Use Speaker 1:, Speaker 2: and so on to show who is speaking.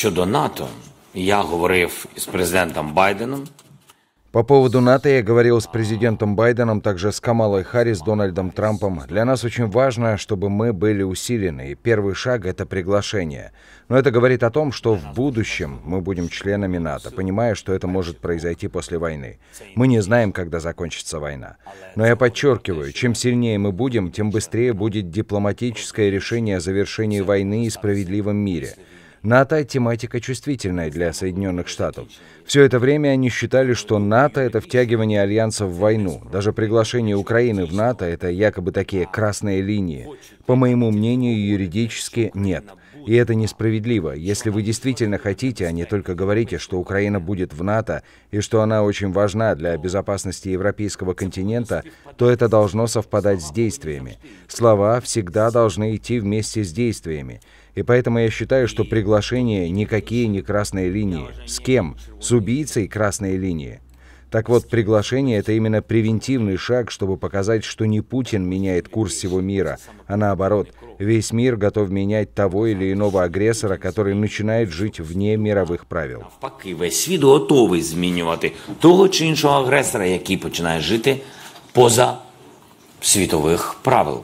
Speaker 1: щодо НАТО, я говорив із президентом Байденом.
Speaker 2: По поводу НАТО я говорил с президентом Байденом, также с Камалой Харрис, Дональдом Трампом. Для нас очень важно, чтобы мы были усилены, и первый шаг – это приглашение. Но это говорит о том, что в будущем мы будем членами НАТО, понимая, что это может произойти после войны. Мы не знаем, когда закончится война. Но я подчеркиваю, чем сильнее мы будем, тем быстрее будет дипломатическое решение о завершении войны и справедливом мире – НАТО – тематика чувствительная для Соединенных Штатов. Все это время они считали, что НАТО – это втягивание Альянса в войну. Даже приглашение Украины в НАТО – это якобы такие красные линии. По моему мнению, юридически нет. И это несправедливо. Если вы действительно хотите, а не только говорите, что Украина будет в НАТО и что она очень важна для безопасности европейского континента, то это должно совпадать с действиями. Слова всегда должны идти вместе с действиями. И поэтому я считаю, что приглашение никакие не красные линии. С кем? С убийцей красные линии. Так вот, приглашение — это именно превентивный шаг, чтобы показать, что не Путин меняет курс всего мира, а наоборот, весь мир готов менять того или иного агрессора, который начинает жить вне мировых правил.
Speaker 1: Навпаки, весь світ готовий змінювати того чи іншого агресора, який починає жити поза світових правил.